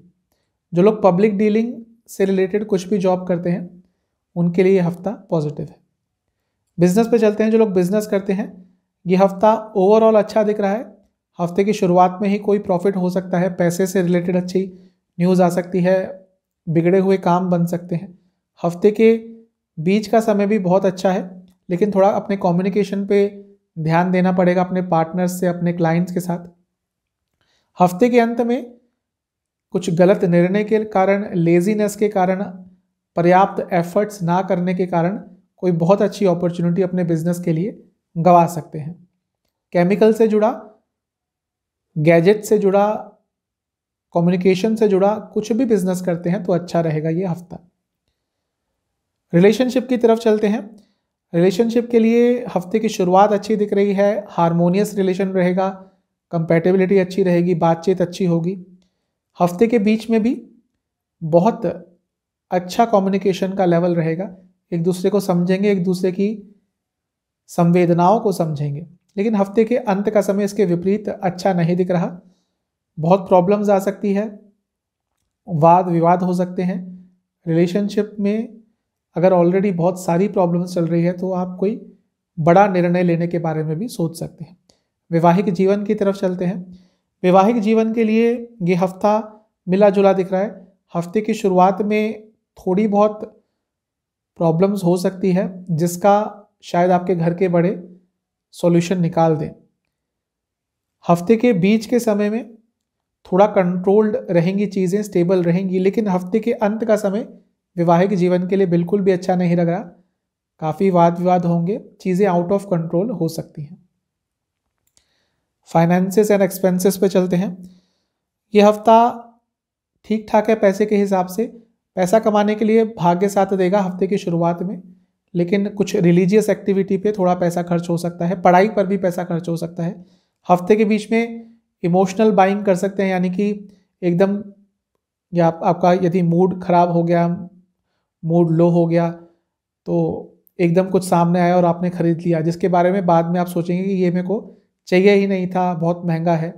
जो लोग पब्लिक डीलिंग से रिलेटेड कुछ भी जॉब करते हैं उनके लिए हफ्ता पॉजिटिव है बिजनेस पे चलते हैं जो लोग बिजनेस करते हैं ये हफ्ता ओवरऑल अच्छा दिख रहा है हफ्ते की शुरुआत में ही कोई प्रॉफिट हो सकता है पैसे से रिलेटेड अच्छी न्यूज़ आ सकती है बिगड़े हुए काम बन सकते हैं हफ्ते के बीच का समय भी बहुत अच्छा है लेकिन थोड़ा अपने कम्युनिकेशन पे ध्यान देना पड़ेगा अपने पार्टनर्स से अपने क्लाइंट्स के साथ हफ्ते के अंत में कुछ गलत निर्णय के कारण लेजीनेस के कारण पर्याप्त एफर्ट्स ना करने के कारण कोई बहुत अच्छी अपॉर्चुनिटी अपने बिजनेस के लिए गंवा सकते हैं केमिकल से जुड़ा गैजेट से जुड़ा कम्युनिकेशन से जुड़ा कुछ भी बिजनेस करते हैं तो अच्छा रहेगा ये हफ्ता रिलेशनशिप की तरफ चलते हैं रिलेशनशिप के लिए हफ्ते की शुरुआत अच्छी दिख रही है हारमोनियस रिलेशन रहेगा कंपेटेबिलिटी अच्छी रहेगी बातचीत अच्छी होगी हफ्ते के बीच में भी बहुत अच्छा कम्युनिकेशन का लेवल रहेगा एक दूसरे को समझेंगे एक दूसरे की संवेदनाओं को समझेंगे लेकिन हफ्ते के अंत का समय इसके विपरीत अच्छा नहीं दिख रहा बहुत प्रॉब्लम्स आ सकती है वाद विवाद हो सकते हैं रिलेशनशिप में अगर ऑलरेडी बहुत सारी प्रॉब्लम्स चल रही है तो आप कोई बड़ा निर्णय लेने के बारे में भी सोच सकते हैं वैवाहिक जीवन की तरफ चलते हैं वैवाहिक जीवन के लिए ये हफ्ता मिला जुला दिख रहा है हफ्ते की शुरुआत में थोड़ी बहुत प्रॉब्लम्स हो सकती है जिसका शायद आपके घर के बड़े सॉल्यूशन निकाल दें हफ्ते के बीच के समय में थोड़ा कंट्रोल्ड रहेंगी चीज़ें स्टेबल रहेंगी लेकिन हफ्ते के अंत का समय वैवाहिक जीवन के लिए बिल्कुल भी अच्छा नहीं लग रहा काफ़ी वाद विवाद होंगे चीज़ें आउट ऑफ कंट्रोल हो सकती हैं फाइनेंसेस एंड एक्सपेंसेस पे चलते हैं ये हफ्ता ठीक ठाक है पैसे के हिसाब से पैसा कमाने के लिए भाग्य साथ देगा हफ्ते की शुरुआत में लेकिन कुछ रिलीजियस एक्टिविटी पे थोड़ा पैसा खर्च हो सकता है पढ़ाई पर भी पैसा खर्च हो सकता है हफ्ते के बीच में इमोशनल बाइंग कर सकते हैं यानी कि एकदम या आप, आपका यदि मूड खराब हो गया मूड लो हो गया तो एकदम कुछ सामने आया और आपने ख़रीद लिया जिसके बारे में बाद में आप सोचेंगे कि ये मेरे को चाहिए ही नहीं था बहुत महंगा है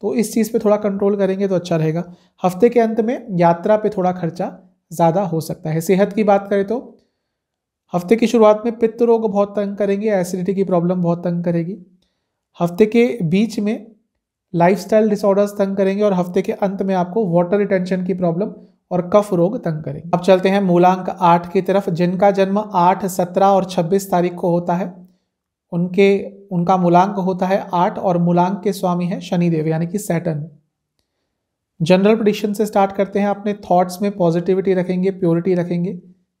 तो इस चीज़ पे थोड़ा कंट्रोल करेंगे तो अच्छा रहेगा हफ्ते के अंत में यात्रा पे थोड़ा खर्चा ज़्यादा हो सकता है सेहत की बात करें तो हफ्ते की शुरुआत में पित्त रोग बहुत तंग करेंगे एसिडिटी की प्रॉब्लम बहुत तंग करेगी हफ्ते के बीच में लाइफस्टाइल डिसऑर्डर्स तंग करेंगे और हफ्ते के अंत में आपको वाटर रिटेंशन की प्रॉब्लम और कफ रोग तंग करेंगे अब चलते हैं मूलांक आठ की तरफ जिनका जन्म आठ सत्रह और छब्बीस तारीख को होता है उनके उनका मूलांक होता है आठ और मूलांक के स्वामी है शनिदेव यानी कि सैटन जनरल प्रडिक्शन से स्टार्ट करते हैं अपने थॉट्स में पॉजिटिविटी रखेंगे प्योरिटी रखेंगे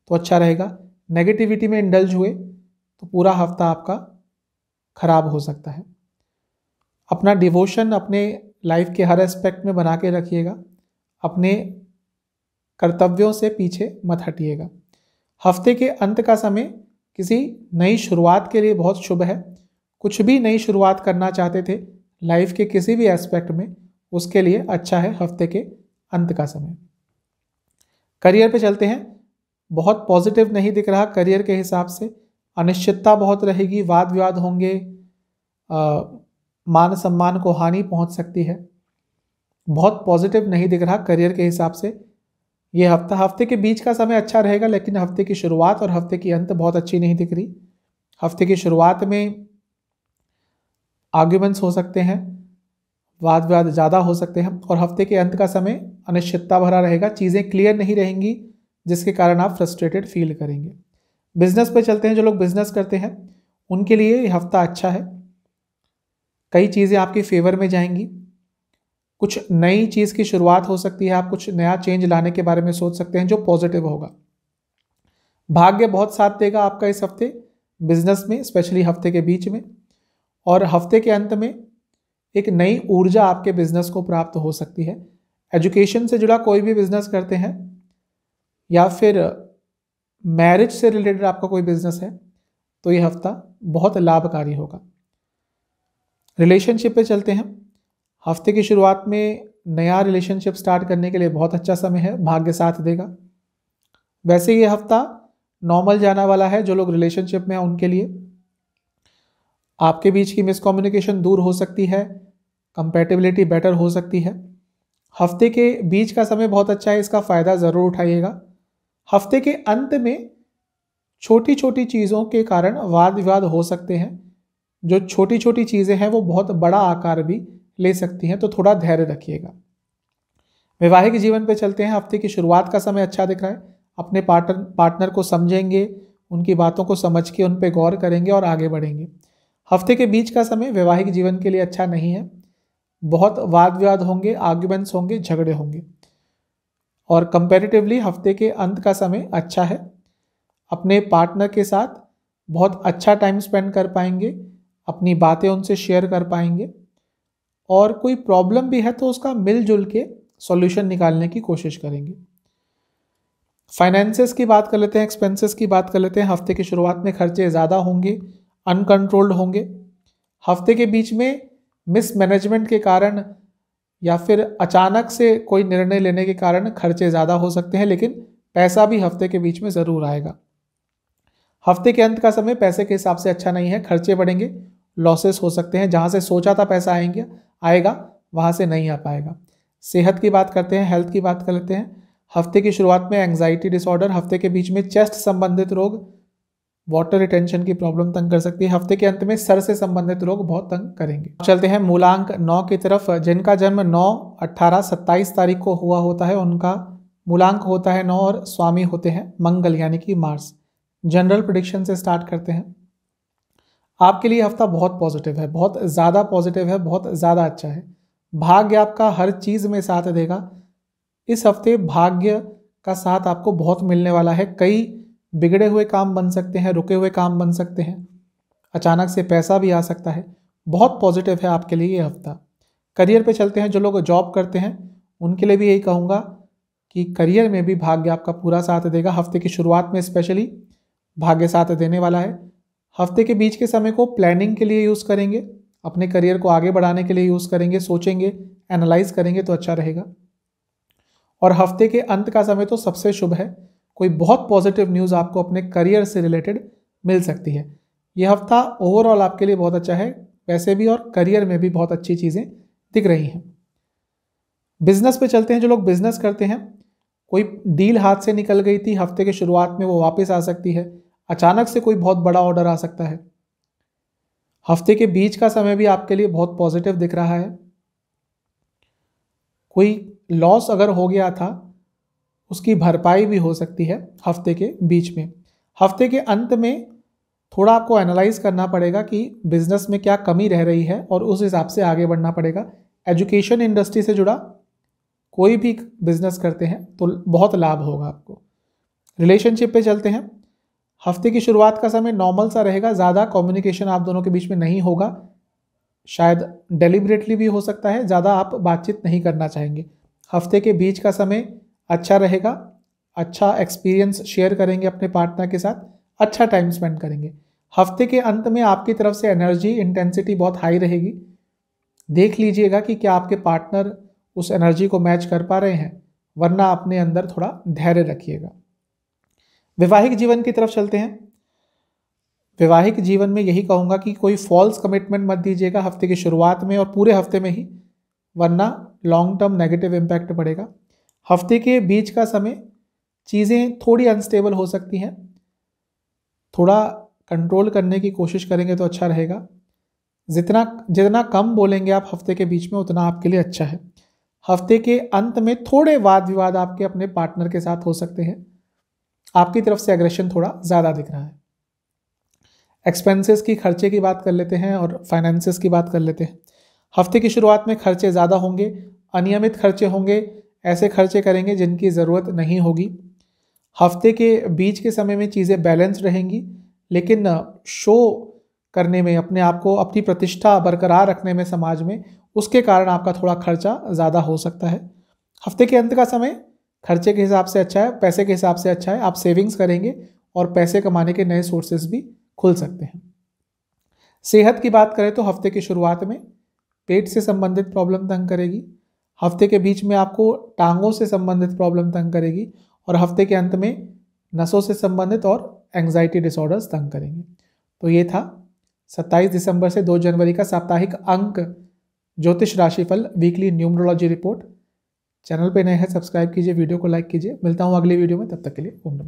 तो अच्छा रहेगा नेगेटिविटी में इंडल्ज हुए तो पूरा हफ्ता आपका खराब हो सकता है अपना डिवोशन अपने लाइफ के हर एस्पेक्ट में बना के रखिएगा अपने कर्तव्यों से पीछे मत हटिएगा हफ्ते के अंत का समय किसी नई शुरुआत के लिए बहुत शुभ है कुछ भी नई शुरुआत करना चाहते थे लाइफ के किसी भी एस्पेक्ट में उसके लिए अच्छा है हफ्ते के अंत का समय करियर पे चलते हैं बहुत पॉजिटिव नहीं दिख रहा करियर के हिसाब से अनिश्चितता बहुत रहेगी वाद विवाद होंगे आ, मान सम्मान को हानि पहुंच सकती है बहुत पॉजिटिव नहीं दिख रहा करियर के हिसाब से ये हफ्ता हफ्ते के बीच का समय अच्छा रहेगा लेकिन हफ्ते की शुरुआत और हफ्ते की अंत बहुत अच्छी नहीं दिख रही हफ्ते की शुरुआत में आर्ग्यूमेंट्स हो सकते हैं वाद विवाद ज़्यादा हो सकते हैं और हफ्ते के अंत का समय अनिश्चितता भरा रहेगा चीज़ें क्लियर नहीं रहेंगी जिसके कारण आप फ्रस्ट्रेटेड फील करेंगे बिजनेस पे चलते हैं जो लोग बिजनेस करते हैं उनके लिए ये हफ्ता अच्छा है कई चीज़ें आपके फेवर में जाएंगी कुछ नई चीज़ की शुरुआत हो सकती है आप कुछ नया चेंज लाने के बारे में सोच सकते हैं जो पॉजिटिव होगा भाग्य बहुत साथ देगा आपका इस हफ्ते बिजनेस में स्पेशली हफ्ते के बीच में और हफ्ते के अंत में एक नई ऊर्जा आपके बिजनेस को प्राप्त हो सकती है एजुकेशन से जुड़ा कोई भी बिजनेस करते हैं या फिर मैरिज से रिलेटेड आपका कोई बिजनेस है तो ये हफ्ता बहुत लाभकारी होगा रिलेशनशिप पे चलते हैं हफ्ते की शुरुआत में नया रिलेशनशिप स्टार्ट करने के लिए बहुत अच्छा समय है भाग्य साथ देगा वैसे ये हफ्ता नॉर्मल जाना वाला है जो लोग रिलेशनशिप में हैं उनके लिए आपके बीच की मिसकम्युनिकेशन दूर हो सकती है कंपेटेबिलिटी बेटर हो सकती है हफ्ते के बीच का समय बहुत अच्छा है इसका फ़ायदा ज़रूर उठाइएगा हफ्ते के अंत में छोटी छोटी चीज़ों के कारण वाद विवाद हो सकते हैं जो छोटी छोटी चीज़ें हैं वो बहुत बड़ा आकार भी ले सकती हैं तो थोड़ा धैर्य रखिएगा वैवाहिक जीवन पे चलते हैं हफ्ते की शुरुआत का समय अच्छा दिख रहा है अपने पार्टनर पार्टनर को समझेंगे उनकी बातों को समझ के उन पर गौर करेंगे और आगे बढ़ेंगे हफ्ते के बीच का समय वैवाहिक जीवन के लिए अच्छा नहीं है बहुत वाद विवाद होंगे आर्ग्यूमेंट्स होंगे झगड़े होंगे और कंपेरेटिवली हफ्ते के अंत का समय अच्छा है अपने पार्टनर के साथ बहुत अच्छा टाइम स्पेंड कर पाएंगे अपनी बातें उनसे शेयर कर पाएंगे और कोई प्रॉब्लम भी है तो उसका मिलजुल के सॉल्यूशन निकालने की कोशिश करेंगे फाइनेंसेस की बात कर लेते हैं एक्सपेंसेस की बात कर लेते हैं हफ्ते की शुरुआत में खर्चे ज़्यादा होंगे अनकंट्रोल्ड होंगे हफ्ते के बीच में मिसमैनेजमेंट के कारण या फिर अचानक से कोई निर्णय लेने के कारण खर्चे ज़्यादा हो सकते हैं लेकिन पैसा भी हफ्ते के बीच में ज़रूर आएगा हफ्ते के अंत का समय पैसे के हिसाब से अच्छा नहीं है खर्चे बढ़ेंगे लॉसेस हो सकते हैं जहाँ से सोचा था पैसा आएंगे आएगा वहाँ से नहीं आ पाएगा सेहत की बात करते हैं हेल्थ की बात कर लेते हैं हफ्ते की शुरुआत में एंग्जाइटी डिसऑर्डर हफ्ते के बीच में चेस्ट संबंधित रोग वाटर रिटेंशन की प्रॉब्लम तंग कर सकती है हफ्ते के अंत में सर से संबंधित रोग बहुत तंग करेंगे चलते हैं मूलांक नौ की तरफ जिनका जन्म नौ अट्ठारह सत्ताईस तारीख को हुआ होता है उनका मूलांक होता है नौ और स्वामी होते हैं मंगल यानी कि मार्स जनरल प्रोडिक्शन से स्टार्ट करते हैं आपके लिए हफ्ता बहुत पॉजिटिव है बहुत ज़्यादा पॉजिटिव है बहुत ज़्यादा अच्छा है भाग्य आपका हर चीज़ में साथ देगा इस हफ्ते भाग्य का साथ आपको बहुत मिलने वाला है कई बिगड़े हुए काम बन सकते हैं रुके हुए काम बन सकते हैं अचानक से पैसा भी आ सकता है बहुत पॉजिटिव है आपके लिए ये हफ्ता करियर पे चलते हैं जो लोग जॉब करते हैं उनके लिए भी यही कहूँगा कि करियर में भी भाग्य आपका पूरा साथ देगा हफ्ते की शुरुआत में स्पेशली भाग्य साथ देने वाला है हफ्ते के बीच के समय को प्लानिंग के लिए यूज़ करेंगे अपने करियर को आगे बढ़ाने के लिए यूज़ करेंगे सोचेंगे एनालाइज करेंगे तो अच्छा रहेगा और हफ्ते के अंत का समय तो सबसे शुभ है कोई बहुत पॉजिटिव न्यूज़ आपको अपने करियर से रिलेटेड मिल सकती है ये हफ्ता ओवरऑल आपके लिए बहुत अच्छा है वैसे भी और करियर में भी बहुत अच्छी चीज़ें दिख रही हैं बिजनेस पे चलते हैं जो लोग बिजनेस करते हैं कोई डील हाथ से निकल गई थी हफ्ते के शुरुआत में वो वापस आ सकती है अचानक से कोई बहुत बड़ा ऑर्डर आ सकता है हफ्ते के बीच का समय भी आपके लिए बहुत पॉजिटिव दिख रहा है कोई लॉस अगर हो गया था उसकी भरपाई भी हो सकती है हफ्ते के बीच में हफ्ते के अंत में थोड़ा आपको एनालाइज करना पड़ेगा कि बिजनेस में क्या कमी रह रही है और उस हिसाब से आगे बढ़ना पड़ेगा एजुकेशन इंडस्ट्री से जुड़ा कोई भी बिजनेस करते हैं तो बहुत लाभ होगा आपको रिलेशनशिप पे चलते हैं हफ्ते की शुरुआत का समय नॉर्मल सा रहेगा ज़्यादा कम्युनिकेशन आप दोनों के बीच में नहीं होगा शायद डेलिब्रेटली भी हो सकता है ज़्यादा आप बातचीत नहीं करना चाहेंगे हफ्ते के बीच का समय अच्छा रहेगा अच्छा एक्सपीरियंस शेयर करेंगे अपने पार्टनर के साथ अच्छा टाइम स्पेंड करेंगे हफ्ते के अंत में आपकी तरफ से एनर्जी इंटेंसिटी बहुत हाई रहेगी देख लीजिएगा कि क्या आपके पार्टनर उस एनर्जी को मैच कर पा रहे हैं वरना अपने अंदर थोड़ा धैर्य रखिएगा वैवाहिक जीवन की तरफ चलते हैं वैवाहिक जीवन में यही कहूँगा कि कोई फॉल्स कमिटमेंट मत दीजिएगा हफ्ते की शुरुआत में और पूरे हफ्ते में ही वरना लॉन्ग टर्म नेगेटिव इम्पैक्ट पड़ेगा हफ्ते के बीच का समय चीज़ें थोड़ी अनस्टेबल हो सकती हैं थोड़ा कंट्रोल करने की कोशिश करेंगे तो अच्छा रहेगा जितना जितना कम बोलेंगे आप हफ्ते के बीच में उतना आपके लिए अच्छा है हफ्ते के अंत में थोड़े वाद विवाद आपके अपने पार्टनर के साथ हो सकते हैं आपकी तरफ से एग्रेशन थोड़ा ज़्यादा दिख रहा है एक्सपेंसेस की खर्चे की बात कर लेते हैं और फाइनेंसेस की बात कर लेते हैं हफ्ते की शुरुआत में खर्चे ज़्यादा होंगे अनियमित खर्चे होंगे ऐसे खर्चे करेंगे जिनकी ज़रूरत नहीं होगी हफ्ते के बीच के समय में चीज़ें बैलेंस रहेंगी लेकिन शो करने में अपने आप को अपनी प्रतिष्ठा बरकरार रखने में समाज में उसके कारण आपका थोड़ा खर्चा ज़्यादा हो सकता है हफ्ते के अंत का समय खर्चे के हिसाब से अच्छा है पैसे के हिसाब से अच्छा है आप सेविंग्स करेंगे और पैसे कमाने के नए सोर्सेज भी खुल सकते हैं सेहत की बात करें तो हफ्ते की शुरुआत में पेट से संबंधित प्रॉब्लम तंग करेगी हफ्ते के बीच में आपको टांगों से संबंधित प्रॉब्लम तंग करेगी और हफ्ते के अंत में नसों से संबंधित और एंग्जाइटी डिसऑर्डर्स तंग करेंगे तो ये था 27 दिसंबर से 2 जनवरी का साप्ताहिक अंक ज्योतिष राशिफल वीकली न्यूमरोलॉजी रिपोर्ट चैनल पे नए हैं सब्सक्राइब कीजिए वीडियो को लाइक कीजिए मिलता हूँ अगले वीडियो में तब तक के लिए ओम नमः